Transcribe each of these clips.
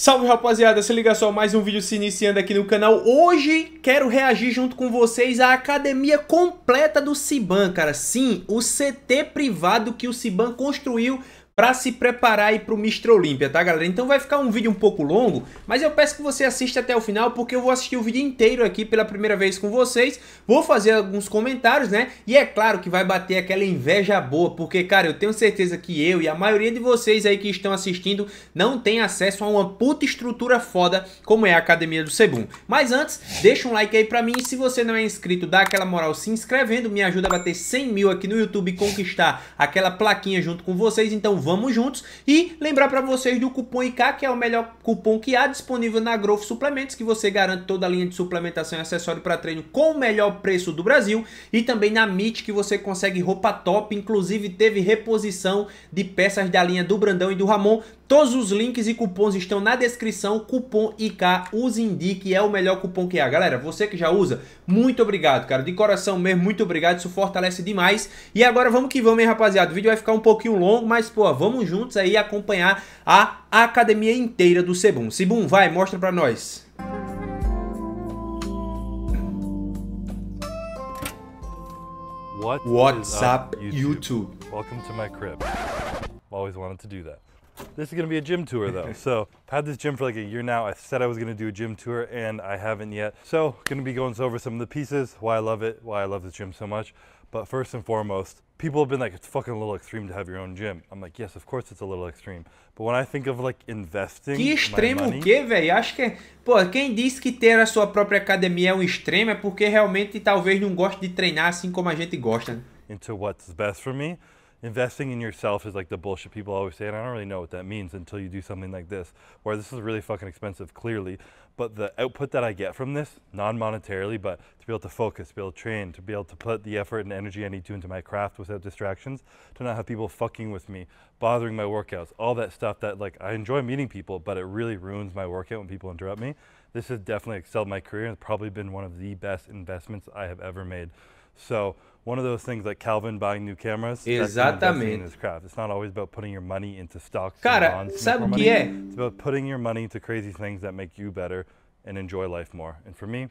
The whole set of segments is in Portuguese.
Salve rapaziada, se liga só, mais um vídeo se iniciando aqui no canal. Hoje quero reagir junto com vocês à academia completa do Siban, cara. Sim, o CT privado que o Siban construiu para se preparar aí para o Mr. Olímpia, tá galera? Então vai ficar um vídeo um pouco longo, mas eu peço que você assista até o final, porque eu vou assistir o vídeo inteiro aqui pela primeira vez com vocês, vou fazer alguns comentários, né? E é claro que vai bater aquela inveja boa, porque, cara, eu tenho certeza que eu e a maioria de vocês aí que estão assistindo não tem acesso a uma puta estrutura foda como é a Academia do Sebum. Mas antes, deixa um like aí pra mim, e se você não é inscrito, dá aquela moral se inscrevendo, me ajuda a bater 100 mil aqui no YouTube e conquistar aquela plaquinha junto com vocês, então Vamos juntos. E lembrar para vocês do cupom IK, que é o melhor cupom que há disponível na Growth Suplementos, que você garante toda a linha de suplementação e acessório para treino com o melhor preço do Brasil. E também na MIT, que você consegue roupa top, inclusive teve reposição de peças da linha do Brandão e do Ramon. Todos os links e cupons estão na descrição. Cupom IK, use indique, é o melhor cupom que há. Galera, você que já usa, muito obrigado, cara. De coração mesmo, muito obrigado. Isso fortalece demais. E agora vamos que vamos, hein, rapaziada. O vídeo vai ficar um pouquinho longo, mas, pô, vamos juntos aí acompanhar a academia inteira do Sebum. Sebum, vai, mostra pra nós. What WhatsApp YouTube. YouTube. Welcome to my crib. Always wanted to do that. This is going to be a gym tour though. so I've had this gym for like a year now. I said I was going to do a gym tour and I haven't yet. So going to be going over some of the pieces, why I love it, why I love this gym so much. But first and foremost, people have been like, it's fucking a little extreme to have your own gym. I'm like, yes, of course it's a little extreme. But when I think of like investing. Que extremo money... quê, velho? Acho que. Pô, quem disse que ter a sua própria academia é um extremo é porque realmente talvez não goste de treinar assim como a gente gosta. Into what's best for me investing in yourself is like the bullshit people always say, and I don't really know what that means until you do something like this, where this is really fucking expensive, clearly. But the output that I get from this, non monetarily, but to be able to focus, to be able to train, to be able to put the effort and energy I need to into my craft without distractions, to not have people fucking with me, bothering my workouts, all that stuff that, like, I enjoy meeting people, but it really ruins my workout when people interrupt me. This has definitely excelled my career and probably been one of the best investments I have ever made. So, one of those things like Calvin buying new cameras. Exatamente. Craft. It's not always about putting your money into stocks. Cara, sabe que money. é? It's about putting your money into crazy things that make you better and enjoy life more. And for me,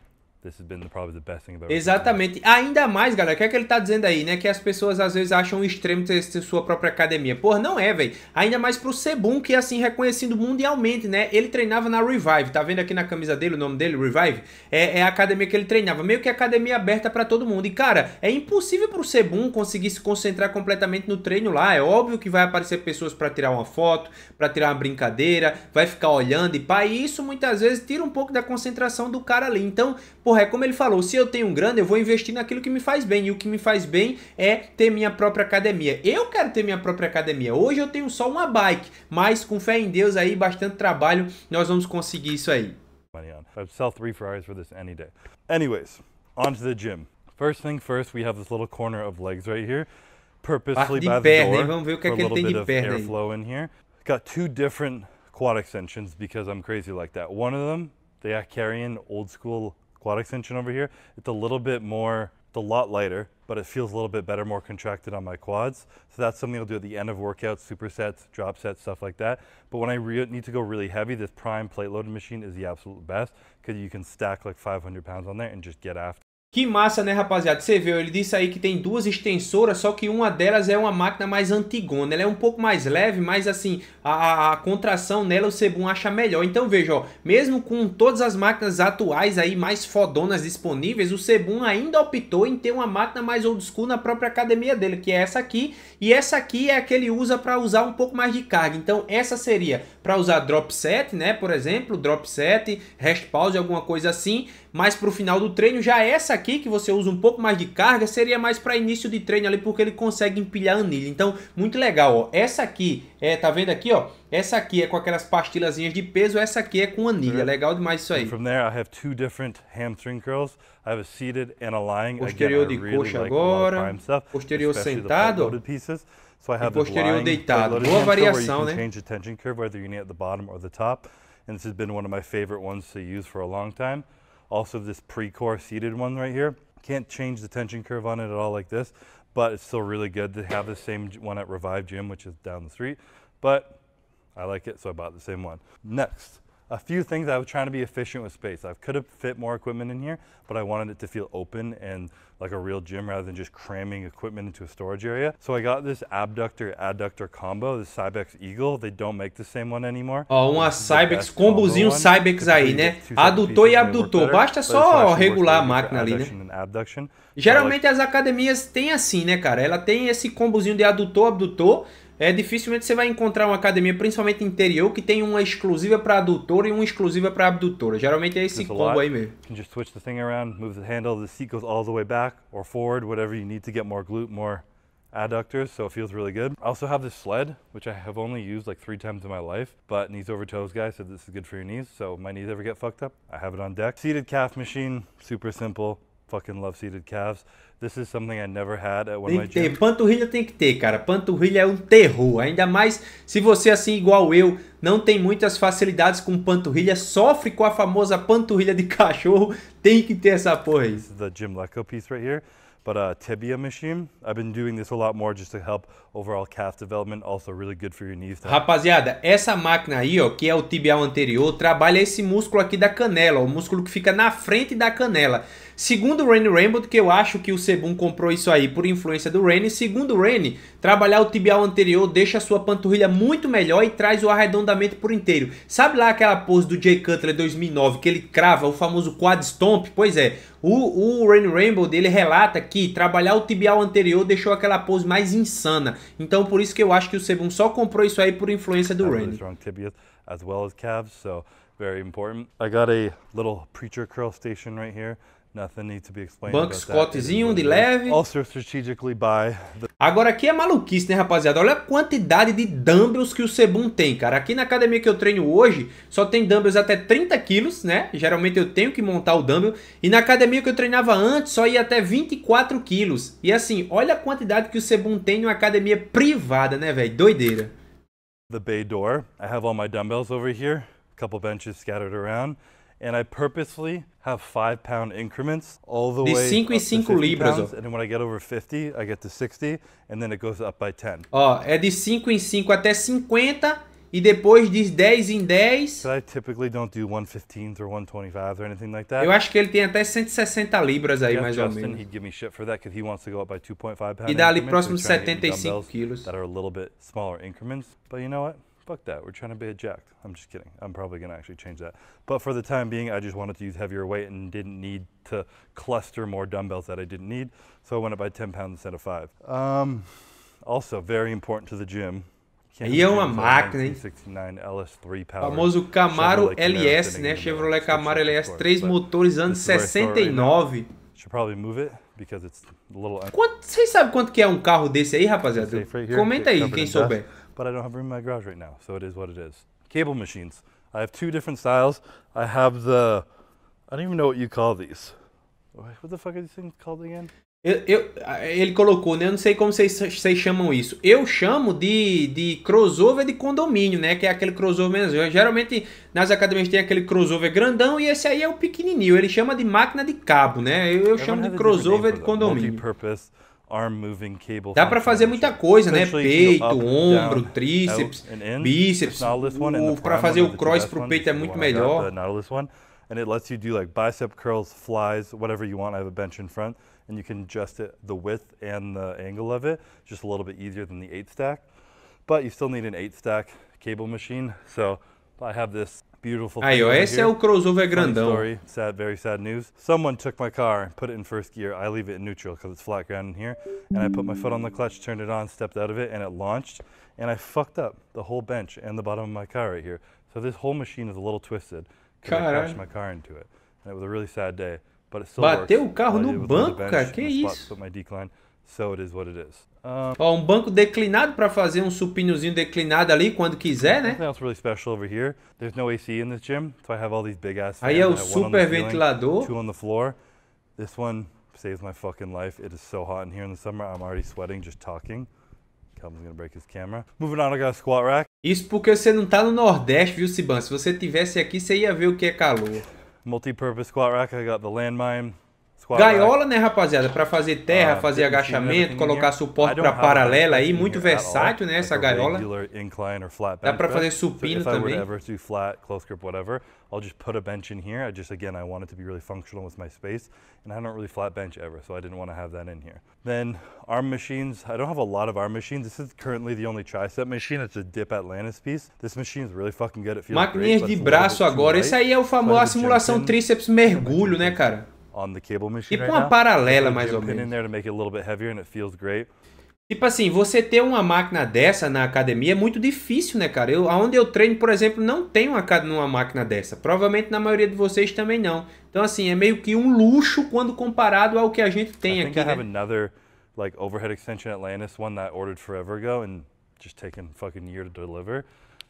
Exatamente. Ainda mais, galera, o que é que ele tá dizendo aí, né? Que as pessoas às vezes acham extremo ter sua própria academia. Porra, não é, velho. Ainda mais pro Sebum, que é assim reconhecido mundialmente, né? Ele treinava na Revive, tá vendo aqui na camisa dele o nome dele, Revive? É, é a academia que ele treinava, meio que academia aberta para todo mundo. E cara, é impossível pro Sebum conseguir se concentrar completamente no treino lá. É óbvio que vai aparecer pessoas para tirar uma foto, para tirar uma brincadeira, vai ficar olhando e pá, e isso muitas vezes tira um pouco da concentração do cara ali. Então, porra, porra, é como ele falou, se eu tenho um grana, eu vou investir naquilo que me faz bem. E o que me faz bem é ter minha própria academia. Eu quero ter minha própria academia. Hoje eu tenho só uma bike, mas com fé em Deus aí, bastante trabalho, nós vamos conseguir isso aí. I'd sell three Ferraris for this any day. Anyways, on to the gym. First thing first, we have this little corner of legs right here, purposely ah, by the perna, door hein? Vamos ver o que é for é que a little bit of airflow in here. Got two different quad extensions because I'm crazy like that. One of them, they are carrying old school quad extension over here, it's a little bit more, it's a lot lighter, but it feels a little bit better, more contracted on my quads. So that's something I'll do at the end of workouts, supersets, drop sets, stuff like that. But when I need to go really heavy, this prime plate loaded machine is the absolute best because you can stack like 500 pounds on there and just get after Que massa, né, rapaziada? Você viu, ele disse aí que tem duas extensoras, só que uma delas é uma máquina mais antigona. Ela é um pouco mais leve, mas assim, a, a, contração nela o Sebum acha melhor. Então veja, ó, mesmo com todas as máquinas atuais aí mais fodonas disponíveis, o Sebum ainda optou em ter uma máquina mais old school na própria academia dele, que é essa aqui. E essa aqui é a que ele usa para usar um pouco mais de carga. Então essa seria para usar drop set, né, por exemplo, drop set, rest pause, alguma coisa assim. Mas para o final do treino já é essa aqui aqui, que você usa um pouco mais de carga, seria mais para início de treino ali, porque ele consegue empilhar anilha. Então, muito legal, ó. Essa aqui, é, tá vendo aqui, ó? Essa aqui é com aquelas pastilazinhas de peso, essa aqui é com anilha. Uhum. Legal demais isso aí. From there, I have two different hamstring curls. I have a seated and a lying. Posterior de coxa agora, posterior sentado. So I have e posterior deitado. Boa variação, né? curve whether at the bottom or the top. And this has been one of my favorite ones to use for a long time. Also this pre-core seated one right here. Can't change the tension curve on it at all like this, but it's still really good to have the same one at Revive Gym, which is down the street. But I like it, so I bought the same one. Next, a few things I was trying to be efficient with space. I could have fit more equipment in here, but I wanted it to feel open and like a real gym rather than just cramming equipment into a storage area. So I got this abductor adductor combo, this Cybex Eagle. They don't make the same one anymore. Ó, uma Cybex, combozinho Cybex aí, né? Adutor e abdutor. Basta só regular a máquina ali, né? Geralmente as academias têm assim, né, cara? Ela tem esse combozinho de adutor, abdutor é, dificilmente você vai encontrar uma academia, principalmente interior, que tem uma exclusiva para adutora e uma exclusiva para abdutora. Geralmente é esse There's combo aí mesmo. can just switch the thing around, move the handle, the seat goes all the way back or forward, whatever you need to get more glute, more adductors, so it feels really good. I also have this sled, which I have only used like three times in my life, but knees over toes guy said this is good for your knees, so my knees ever get fucked up, I have it on deck. Seated calf machine, super simple fucking love seated calves. This is something I never had at one tem of my ter. Panturrilha tem que ter, cara. Panturrilha é um terror. Ainda mais se você, assim igual eu, não tem muitas facilidades com panturrilha, sofre com a famosa panturrilha de cachorro, tem que ter essa porra aí. This is the Jim piece right here. But a uh, tibia machine, I've been doing this a lot more just to help overall calf development, also really good for your knees. Rapaziada, essa máquina aí, ó, que é o tibial anterior, trabalha esse músculo aqui da canela, o músculo que fica na frente da canela. Segundo o Randy Rainbow, que eu acho que o Sebum comprou isso aí por influência do Randy, segundo o Randy, trabalhar o tibial anterior deixa a sua panturrilha muito melhor e traz o arredondamento por inteiro. Sabe lá aquela pose do Jay Cutler 2009 que ele crava o famoso quad stomp? Pois é, o, o Randy Rainbow dele relata que trabalhar o tibial anterior deixou aquela pose mais insana. Então por isso que eu acho que o Sebum só comprou isso aí por influência do Randy. very important. I got a little preacher curl station right here Banco Scottzinho de leve. Agora aqui é maluquice, né, rapaziada? Olha a quantidade de dumbbells que o Sebum tem, cara. Aqui na academia que eu treino hoje, só tem dumbbells até 30 quilos, né? Geralmente eu tenho que montar o dumbbell. E na academia que eu treinava antes, só ia até 24 quilos. E assim, olha a quantidade que o Sebum tem numa academia privada, né, velho? Doideira. The bay door. I have all my dumbbells over here. A couple benches scattered around and I purposely have five pound increments all the De way. 5 em 5 libras. Pounds, and when I get over 50, I get to 60, and then it goes up by 10. Ó, é de 5 em 5 até 50 e depois de 10 em 10. I typically don't do 115 or 125 or anything like that. Eu acho que ele tem até 160 libras aí, mais Justin, ou menos. He'd give me shit for that because he wants to go up by 2.5 pounds. E dá ali próximo 75 quilos. That are a little bit smaller increments, but you know what? fuck that. We're trying to be a jacked. I'm just kidding. I'm probably going actually change that. But for the time being, I just wanted to use heavier weight and didn't need to cluster more dumbbells that I didn't need. So I went up by 10 pounds instead of five. Um, also, very important to the gym. Aí é uma máquina, hein? Famoso Camaro LS, né? Chevrolet Camaro LS, né? três motores, anos 69. Quanto, vocês sabem quanto que é um carro desse aí, rapaziada? Comenta aí, quem souber but I don't have room in my garage right now, so it is what it is. Cable machines. I have two different styles. I have the, I don't even know what you call these. What the fuck are these things called again? Eu, eu, ele colocou, né? Eu não sei como vocês, vocês chamam isso. Eu chamo de, de crossover de condomínio, né? Que é aquele crossover menos. Geralmente nas academias tem aquele crossover grandão e esse aí é o pequenininho. Ele chama de máquina de cabo, né? Eu, eu chamo de crossover de condomínio arm moving cable. Dá para fazer muita coisa, né? Peito, ombro, tríceps, bíceps. Para fazer o cross pro peito é muito melhor. And it lets you do like bicep curls, flies, whatever you want. I have a bench in front, and you can adjust it, the width and the angle of it, just a little bit easier than the eight stack. But you still need an eight stack cable machine. So I have this beautiful Aí, ó, esse é o crossover grandão. Story, sad, very sad news. Someone took my car and put it in first gear. I leave it in neutral because it's flat ground in here. And I put my foot on the clutch, turned it on, stepped out of it, and it launched. And I fucked up the whole bench and the bottom of my car right here. So this whole machine is a little twisted. Because I crashed my car into it. And it was a really sad day. But it still Bateu works. o carro no banco, cara. Que isso? So it is what it is. Um, Ó, um banco declinado para fazer um supinozinho declinado ali quando quiser, né? Nothing else really special over here. There's no AC in this gym, so I have all these big ass Aí é o super ventilador. Ceiling, two on the floor. This one saves my fucking life. It is so hot in here in the summer. I'm already sweating just talking. Calvin's gonna break his camera. Moving on, I got a squat rack. Isso porque você não tá no Nordeste, viu, Siban? Se você tivesse aqui, você ia ver o que é calor. Multi-purpose squat rack. I got the landmine. Gaiola, né, rapaziada? Para fazer terra, ah, fazer agachamento, colocar suporte para paralela aí, muito versátil, né, essa gaiola. Dá para fazer supino também. I'll just put a bench in here. I just, again, I want it to be really functional with my space. And I don't really flat bench ever, so I didn't want to have that in here. Then arm machines. I don't have a lot of arm machines. This is currently the only tricep machine. It's a Dip Atlantis piece. This machine is really fucking good. It feels great, de braço agora. Esse aí é o famoso a simulação tríceps mergulho, né, cara? on the cable machine tipo uma paralela, mais ou menos. Tipo assim, você ter uma máquina dessa na academia é muito difícil, né, cara? Eu, aonde eu treino, por exemplo, não tem uma, uma máquina dessa. Provavelmente na maioria de vocês também não. Então, assim, é meio que um luxo quando comparado ao que a gente tem aqui. I tenho have né? another like overhead extension Atlantis, one that eu ordered forever ago and just taken fucking year to deliver.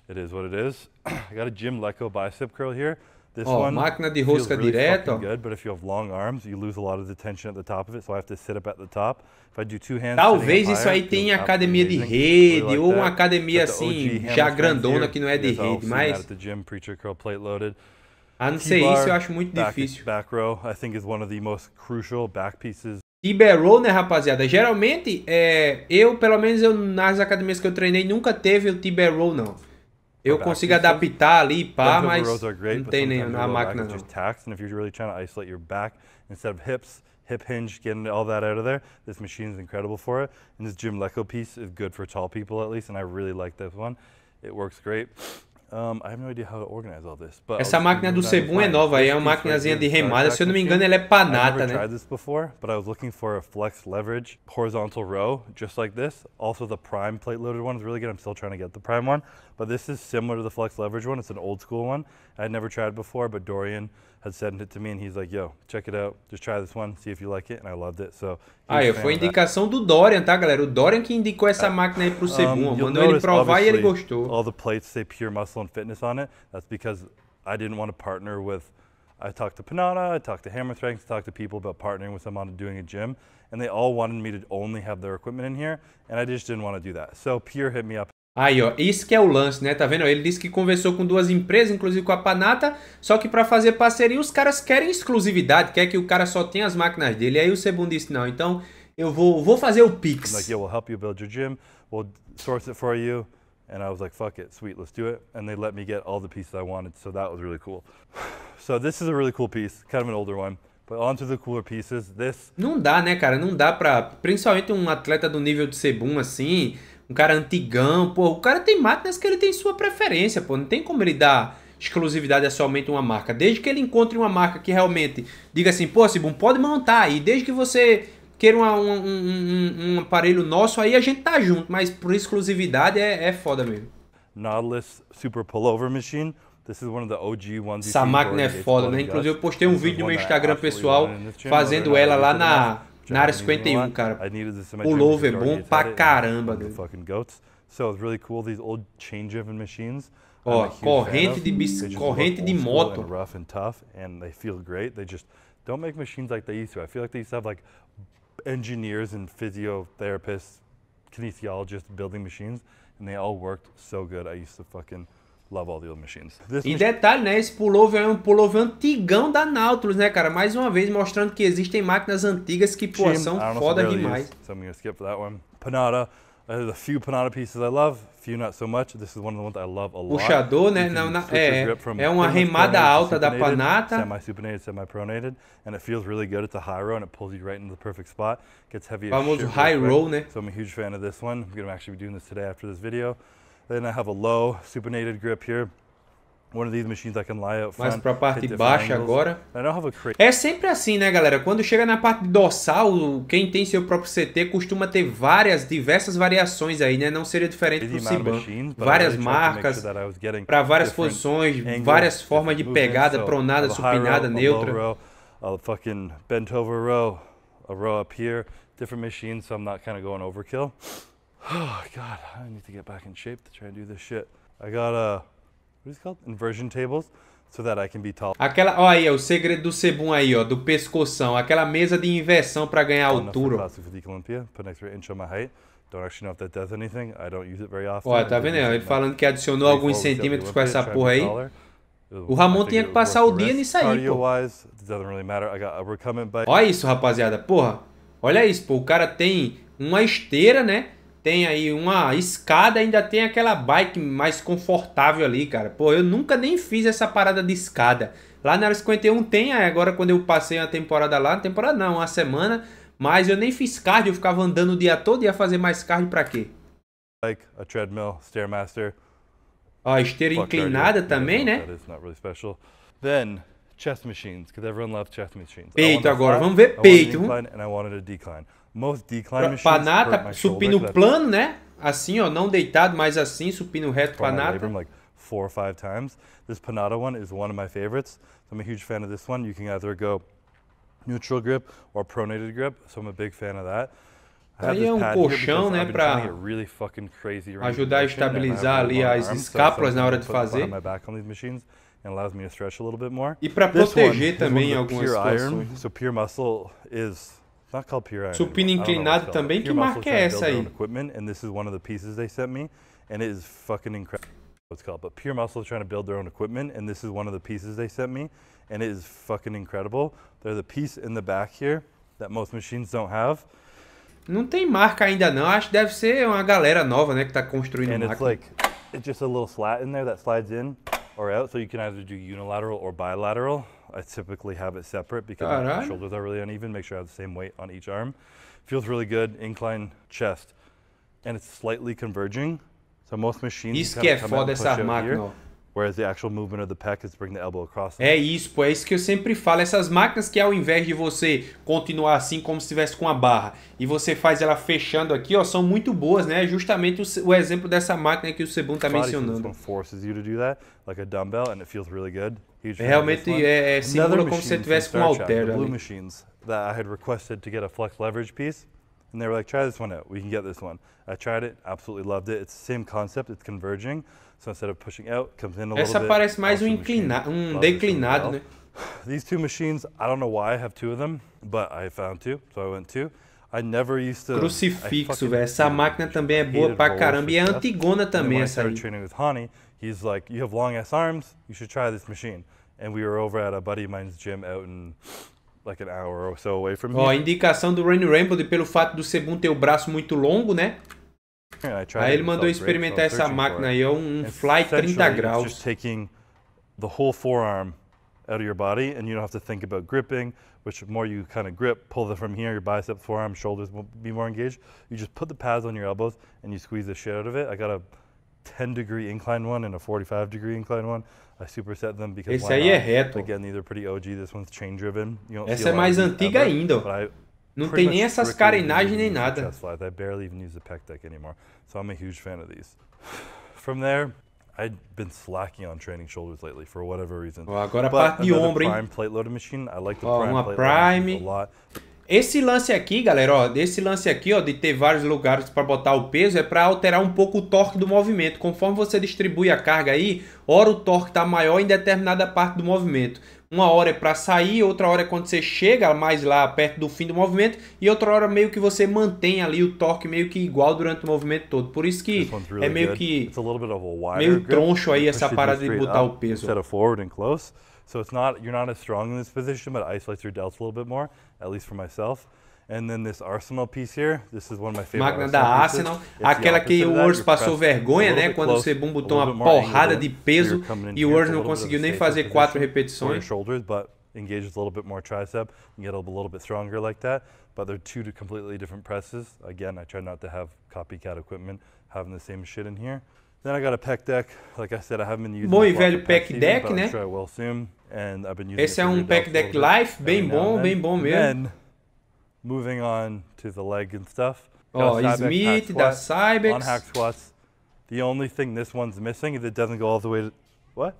It is what it is. I got a Jim Leco bicep curl here. Ó, oh, máquina de rosca really direta. Good, but if you have long arms, you lose a lot of the tension at the top of it, so I have to sit up at the top. If I do two hands, Talvez isso aí tenha academia de rede ou uma academia assim já grandona que não é de rede, mas gym, curl, plate loaded. A não ser isso, eu acho muito difícil. Back row, I think is one of the most crucial back pieces. T-Barrow, né, rapaziada? Geralmente, é, eu, pelo menos eu nas academias que eu treinei, nunca teve o T-Barrow, não. Eu uh, consigo adaptar ali, pá, mas não tem nem na máquina não. And if you're really trying to isolate your back instead of hips, hip hinge, getting all that out of there, this machine is incredible for it. And this Jim Leco piece is good for tall people at least, and I really like this one. It works great. Um, I have no idea how to organize all this, but Essa máquina do Cebu é nova, é uma máquinazinha de remada. Se eu não me engano, ela é panata, né? tried this before, but I was looking for a flex leverage horizontal row, just like this. Also, the prime plate loaded one is really good. I'm still trying to get the prime one, but this is similar to the flex leverage one. It's an old school one. I'd never tried before, but Dorian had sent it to me and he's like, yo, check it out, just try this one, see if you like it, and I loved it. So. Aí, foi indicação do Dorian, tá, galera? O Dorian que indicou essa máquina aí pro Sebum, um, mandou ele provar e ele gostou. All the plates say Pure Muscle and Fitness on it. That's because I didn't want to partner with. I talked to Panada, I talked to Hammer Strength, I talked to people about partnering with them on doing a gym, and they all wanted me to only have their equipment in here, and I just didn't want to do that. So Pure hit me up. Aí, ó, isso que é o lance, né? Tá vendo? Ele disse que conversou com duas empresas, inclusive com a Panata, só que para fazer parceria os caras querem exclusividade, quer que o cara só tenha as máquinas dele. Aí o Sebum disse: "Não, então eu vou, vou fazer o Pix". Like, yeah, we'll help you build your gym, we'll source it for you. And I was like, fuck it, sweet, let's do it. And they let me get all the pieces I wanted, so that was really cool. So this is a really cool piece, kind of an older one. But onto the cooler pieces, this... Não dá, né, cara? Não dá pra... Principalmente um atleta do nível de Sebum, assim um cara antigão, pô, o cara tem máquinas que ele tem sua preferência, pô, não tem como ele dar exclusividade a somente uma marca. Desde que ele encontre uma marca que realmente diga assim, pô, Sibum, pode montar, e desde que você queira uma, um, um, um, aparelho nosso, aí a gente tá junto, mas por exclusividade é, é foda mesmo. Nautilus Super Pullover Machine. This is one of the OG ones Essa máquina é foda, né? Inclusive eu postei um vídeo no meu Instagram pessoal fazendo ela lá na na área 51, cara. O Louvre é bom pra caramba, velho. Ó, corrente de bis corrente de moto. don't make machines like they used to. I feel like they used to have like engineers and physiotherapists, kinesiologists building machines and they all worked so good. I used to fucking love all the machines. This e detalhe, né? Esse pullover é um pullover antigão da Nautilus, né, cara? Mais uma vez mostrando que existem máquinas antigas que, pô, são foda demais. so I'm gonna skip that one. Panada. Uh, few Panada pieces I love, few not so much. This is one of the ones I love a lot. Puxador, né? Na, na, é, é uma remada alta da Panata. Semi-supinated, semi-pronated, and it feels really good. It's a high row and it pulls you right into the perfect spot. Gets heavy. Famoso high row, né? So I'm a huge fan of this one. I'm gonna actually be doing this today after this video. Then I have a low supinated grip here. Mas para a parte baixa agora. É sempre assim, né, galera? Quando chega na parte dorsal, quem tem seu próprio CT costuma ter várias, diversas variações aí, né? Não seria diferente do Siban. Várias marcas, para várias posições, várias formas de pegada, pronada, supinada, neutra. A fucking bent over row, a row up here, different machines, so I'm not kind of going overkill. Oh God, I need to get back in shape to try and do this shit. I got a, what is it called? Inversion tables. So that I can be tall. Aquela, ó aí, o segredo do Sebum aí, ó, do pescoção, aquela mesa de inversão para ganhar altura. Olha, tá vendo? Ele falando que adicionou alguns centímetros com essa porra aí. O Ramon tinha que passar o dia nisso aí, pô. Olha isso, rapaziada. Porra, olha isso, pô. O cara tem uma esteira, né? tem aí uma escada, ainda tem aquela bike mais confortável ali, cara. Pô, eu nunca nem fiz essa parada de escada. Lá na área 51 tem, agora quando eu passei uma temporada lá, temporada não, uma semana, mas eu nem fiz cardio, eu ficava andando o dia todo ia fazer mais cardio para quê? Like a treadmill, stairmaster. Ó, esteira inclinada também, né? That is not really special. Then chest machines, because everyone loves chest machines. Peito agora, flat, vamos ver peito. Incline, and I wanted a decline. Most decline pra, machines panata, supino shoulder, plano, né? Assim, ó, não deitado, mas assim, supino reto, panata. Labrum, like four or five times. This panata one is one of my favorites. So I'm a huge fan of this one. You can either go neutral grip or pronated grip. So I'm a big fan of that. Aí é um colchão, né, para ajudar a estabilizar ali as escápulas na hora de fazer and allows me to stretch a little bit more. E para proteger também algumas situações. Iron, so pure muscle is not called pure iron. Supino inclinado também, que marca é essa aí? Equipment and this is one of the pieces they sent me and it is fucking incredible. What's called, but Pure Muscle is trying to build their own equipment, and this is one of the pieces they sent me, and it is fucking incredible. They're the piece in the back here that most machines don't have. Não tem marca ainda não. Acho que deve ser uma galera nova, né, que tá construindo and marca. It's like it's just a little slat in there that slides in. or out. So you can either do unilateral or bilateral. I typically have it separate because my shoulders are really uneven. Make sure I have the same weight on each arm. Feels really good. Incline chest. And it's slightly converging. So most machines. come que é foda essa máquina. Whereas the actual movement of the pec is bring the elbow across. É isso, pô, é isso que eu sempre falo. Essas máquinas que ao invés de você continuar assim como se estivesse com a barra e você faz ela fechando aqui, ó, são muito boas, né? Justamente o, o exemplo dessa máquina que o Sebum tá mencionando. Realmente é, é simula como se você estivesse com um halter ali. machines that I had requested to get a flex leverage piece. And they were like, try this one out. We can get this one. I tried it, absolutely loved it. It's the same concept, it's converging. So instead of pushing out, comes in a Essa little parece bit, mais um, inclina um declinado, né? These two machines, I don't know why I have two of them, but I found two, so I went two. I never used to, Crucifixo, velho. Essa máquina também é boa pra caramba e é antigona também essa aí. Training with Hani, he's like, you have long ass arms, you should try this machine. And we were over at a buddy of mine's gym out in like an hour or so away from here. Ó, indicação do Ren Ramble pelo fato do Sebum ter o braço muito longo, né? Aí ele mandou experimentar essa máquina aí, é um fly 30 graus. taking the whole forearm out of your body and you don't have to think about gripping, which more you kind of grip, pull it from here, your bicep, forearm, shoulders will be more engaged. You just put the pads on your elbows and you squeeze the shit out of it. I got a 10 degree incline one and a 45 degree incline one. I superset them because Esse aí not? é reto. Again, these are pretty OG. This one's chain driven. You don't Essa é mais antiga ever, ainda. Não tem nem essas carenagens nem nada. I barely even use the pec deck anymore, so I'm a huge fan of these. From there, I'd been slacking on training shoulders lately for whatever reason. Oh, agora a parte de ombro, hein? Prime plate machine. I like the oh, prime uma prime. Esse lance aqui, galera, ó, desse lance aqui, ó, de ter vários lugares para botar o peso é para alterar um pouco o torque do movimento. Conforme você distribui a carga aí, ora o torque tá maior em determinada parte do movimento. Uma hora é para sair, outra hora é quando você chega mais lá perto do fim do movimento e outra hora meio que você mantém ali o torque meio que igual durante o movimento todo. Por isso que really é meio good. que meio troncho aí essa parada de botar o peso. So it's not you're not as strong in this position, but isolates your delts a little bit more, at least for myself. And then this Arsenal piece here, this is one of my favorite Máquina da Arsenal, Arsenal aquela que o Urs passou vergonha, né? Quando o Sebum botou uma porrada de peso e o Urs não conseguiu nem fazer quatro repetições. Shoulders, but engages a little bit more tricep and get a little bit stronger like that. But they're two completely different presses. Again, I try not to have copycat equipment having the same shit in here. Then I got a pec deck. Like I said, I haven't been using bom e velho um pec deck, né? Esse é um pec deck life bem bom, bem bom mesmo moving on to the leg and stuff. Oh, it's meat, the Cybex. On hack squats. The only thing this one's missing is it doesn't go all the way to. What?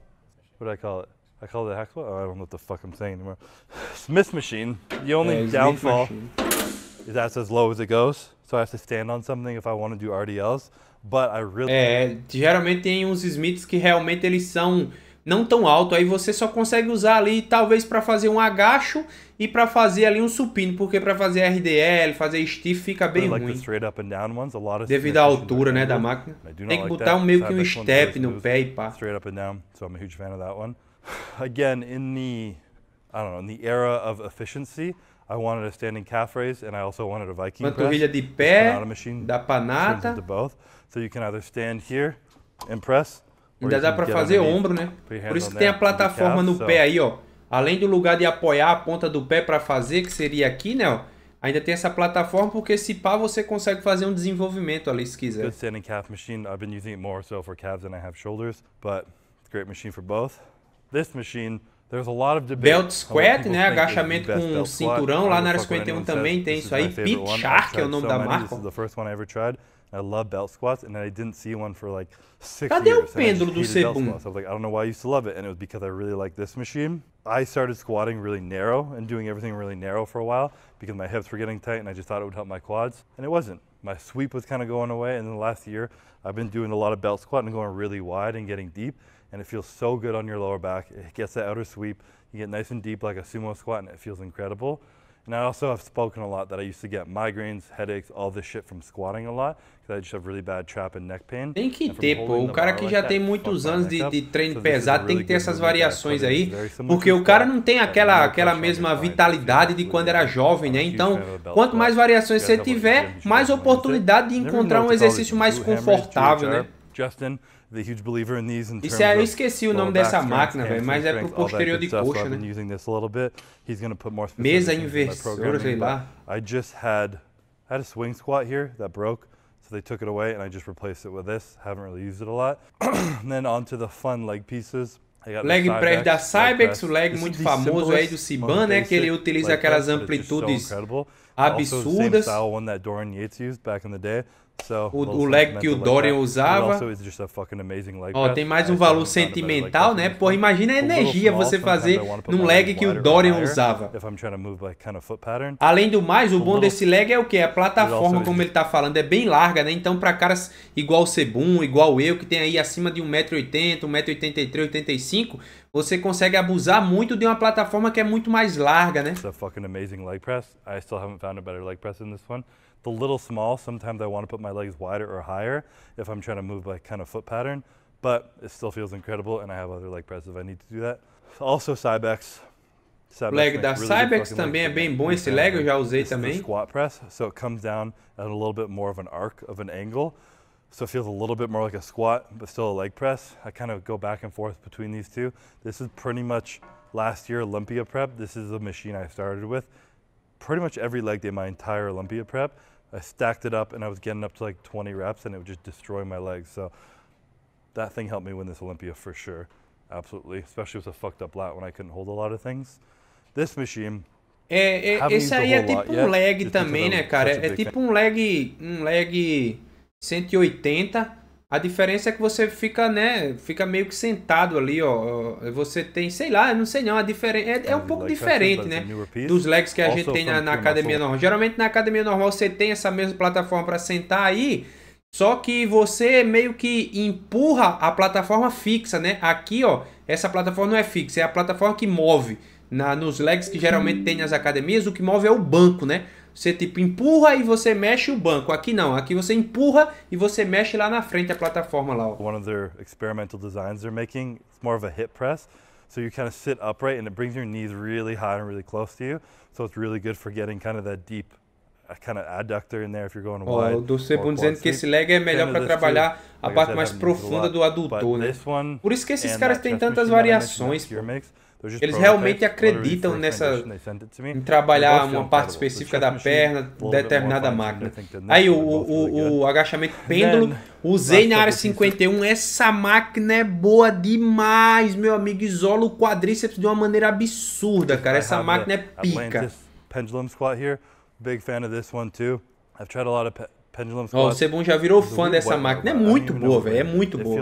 What do I call it? I call it a hack squat? Oh, I don't know what the fuck I'm saying anymore. Smith machine. The only yeah, downfall is that's as low as it goes. So I have to stand on something if I want to do RDLs. But I really. É, geralmente tem uns Smiths que realmente eles são. não tão alto, aí você só consegue usar ali talvez para fazer um agacho e para fazer ali um supino, porque para fazer RDL, fazer stiff fica bem ruim. Devido à altura, né, da máquina. Tem que botar um, meio que um step no pé e pá. Again, in the I don't know, in the era of efficiency, I wanted a standing calf raise and I also wanted a Viking Panturrilha press. de pé, da panata. So you can either stand here and press Ainda dá para fazer é ombro, né? Por isso que tem a é plataforma no pé aí, ó. Além do lugar de apoiar a ponta do pé para fazer, que seria aqui, né? Ó, ainda tem essa plataforma, porque se pá, você consegue fazer um desenvolvimento ali, se quiser. Good standing calf machine. I've been using it more so for calves than I have shoulders, but it's a great machine for both. This machine né, Belt squat, né? Agachamento com cinturão. Lá na área 51 também tem isso aí. Pit Shark é o nome da marca. I love belt squats, and I didn't see one for like six Cadê years. Cadê o pêndulo do squats. I was like, I don't know why I used to love it, and it was because I really liked this machine. I started squatting really narrow and doing everything really narrow for a while because my hips were getting tight, and I just thought it would help my quads, and it wasn't. My sweep was kind of going away, and then the last year, I've been doing a lot of belt squat and going really wide and getting deep, and it feels so good on your lower back. It gets that outer sweep. You get nice and deep like a sumo squat, and it feels incredible. And I also have spoken a lot that I used to get migraines, headaches, all this shit from squatting a lot. I just have really bad trap and neck pain. Tem que ter, pô. O cara que já tem muitos anos de, de treino pesado tem que ter essas variações aí, porque o cara não tem aquela, aquela mesma vitalidade de quando era jovem, né? Então, quanto mais variações você tiver, mais oportunidade de encontrar um exercício mais confortável, né? Justin, isso aí, é, eu esqueci o nome dessa máquina, velho, mas é pro posterior de coxa, né? Mesa inversora, sei lá. I just had, I had a swing squat here that broke. So they took it away and I just replaced it with this. Haven't really used it a lot. then onto the fun leg pieces. Leg press da Cybex, o leg muito famoso aí do Siban, né? Que ele utiliza aquelas amplitudes absurdas. Also, same style one that Doran Yates used back in the day o, o leg que o Dorian usava. Ó, tem mais um valor sentimental, né? Porra, imagina a energia você fazer num leg que o Dorian usava. Além do mais, o bom desse leg é o que? A plataforma, como ele tá falando, é bem larga, né? Então, para caras igual o Sebum, igual eu, que tem aí acima de 1,80m, 1,83m, 1,85m, você consegue abusar muito de uma plataforma que é muito mais larga, né? É fucking amazing leg press. I still haven't found a better leg press than this one. The little small, sometimes I want to put my legs wider or higher if I'm trying to move like kind of foot pattern, but it still feels incredible and I have other leg presses if I need to do that. Also Cybex. Cybex o leg da uh, really Cybex também é bem bom esse leg, eu já usei também. Squat press, so it comes down at a little bit more of an arc of an angle. So it feels a little bit more like a squat, but still a leg press. I kind of go back and forth between these two. This is pretty much last year Olympia prep. This is the machine I started with. Pretty much every leg day, my entire Olympia prep, I stacked it up and I was getting up to like 20 reps and it would just destroy my legs. So that thing helped me win this Olympia for sure. Absolutely, especially with a fucked up lat when I couldn't hold a lot of things. This machine, É, é esse aí é tipo um leg também, né, eh, cara? É tipo um leg, um leg. 180. A diferença é que você fica, né, fica meio que sentado ali, ó. Você tem, sei lá, não sei não, a diferença é, é um pouco diferente, né, dos legs que a gente tem na, na é academia normal. Geralmente na academia normal você tem essa mesma plataforma para sentar aí, só que você meio que empurra a plataforma fixa, né? Aqui, ó, essa plataforma não é fixa, é a plataforma que move. Na, nos legs que geralmente tem nas academias, o que move é o banco, né? Você tipo empurra e você mexe o banco. Aqui não, aqui você empurra e você mexe lá na frente a plataforma lá. Ó. One of their experimental designs they're making, it's more of a hip press. So you kind of sit upright and it brings your knees really high and really close to you. So it's really good for getting kind of that deep uh, kind of adductor in there if you're going wide. Oh, do Sebum dizendo que esse leg é melhor para trabalhar a parte mais profunda do adutor, né? Por isso que esses caras têm tantas variações. Pô. Então, Eles realmente acreditam nessa em trabalhar uma parte específica da perna, determinada máquina. Aí o, o, o né? agachamento pêndulo, usei na área 51, essa máquina é boa demais, meu amigo, isola o quadríceps de uma maneira absurda, cara, essa máquina é pica. Pendulum squat here, big fan of this one too. I've tried a lot of pendulum squats. Ó, o Sebum já virou fã dessa máquina, é muito boa, velho, é muito boa.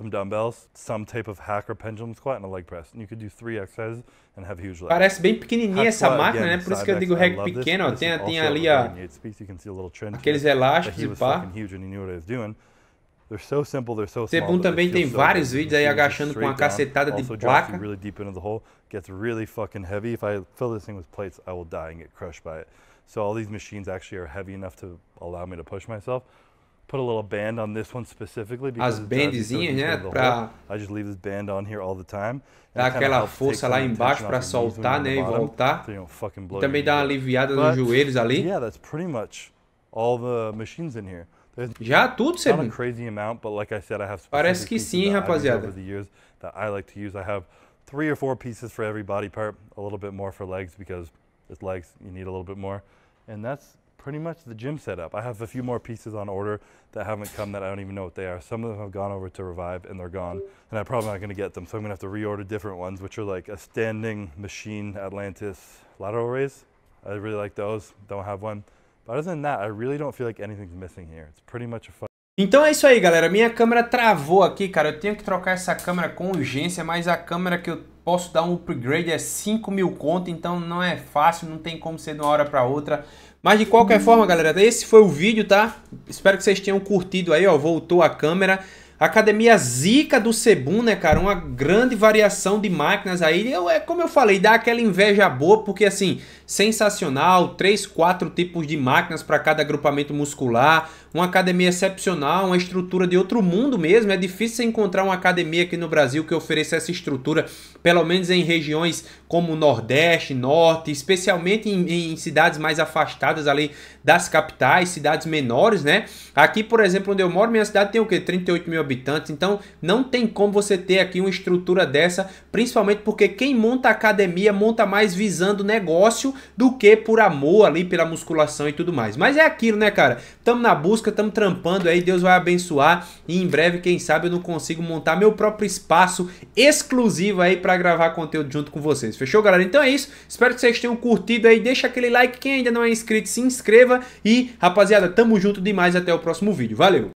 some dumbbells, some type of hack or pendulum squat, and a leg press. And you could do three exercises and have huge legs. Parece bem pequenininha hack essa squat, máquina, again, né? Por isso que eu digo hack pequeno. Tem, tem ali a, aqueles elásticos e pá. Huge and he knew what he was doing. They're so simple, they're so small, também tem so vários vídeos aí agachando com uma cacetada de placa. Really deep into the hole, gets really fucking heavy. If I fill this thing with plates, I will die and get crushed by it. So all these machines actually are heavy enough to allow me to push myself put a little band on this one specifically because as bandezinhas, né, para I just leave this band on here all the time. Dá aquela força lá embaixo para soltar, né, e voltar. So e também dá uma aliviada nos joelhos ali. Yeah, that's pretty much all the machines in here. There's Já tudo, Serginho. Like Parece que sim, rapaziada. That I like to use. I have three or four pieces for every body part, a little bit more for legs because it's legs, you need a little bit more. And that's pretty much the gym setup. I have a few more pieces on order that haven't come that I don't even know what they are. Some of them have gone over to Revive and they're gone and I'm probably not gonna get them. So I'm gonna have to reorder different ones, which are like a standing machine Atlantis lateral raise. I really like those, don't have one. But other than that, I really don't feel like anything's missing here. It's pretty much a então é isso aí, galera. Minha câmera travou aqui, cara. Eu tenho que trocar essa câmera com urgência, mas a câmera que eu posso dar um upgrade é 5 mil conto, então não é fácil, não tem como ser de uma hora para outra. Mas de qualquer forma, galera, esse foi o vídeo, tá? Espero que vocês tenham curtido aí, ó. Voltou a câmera. Academia Zica do Cebu, né, cara? Uma grande variação de máquinas aí. Eu, é como eu falei, dá aquela inveja boa, porque assim, sensacional, três, quatro tipos de máquinas para cada agrupamento muscular, uma academia excepcional, uma estrutura de outro mundo mesmo. É difícil encontrar uma academia aqui no Brasil que ofereça essa estrutura, pelo menos em regiões como Nordeste, Norte, especialmente em, em cidades mais afastadas ali das capitais, cidades menores, né? Aqui, por exemplo, onde eu moro, minha cidade tem o quê? 38 mil habitantes. Então, não tem como você ter aqui uma estrutura dessa, principalmente porque quem monta academia monta mais visando negócio do que por amor ali, pela musculação e tudo mais. Mas é aquilo, né, cara? Tamo na busca, tamo trampando aí, Deus vai abençoar. E em breve, quem sabe, eu não consigo montar meu próprio espaço exclusivo aí para gravar conteúdo junto com vocês. Fechou, galera? Então é isso. Espero que vocês tenham curtido aí. Deixa aquele like. Quem ainda não é inscrito, se inscreva. E, rapaziada, tamo junto demais. Até o próximo vídeo. Valeu!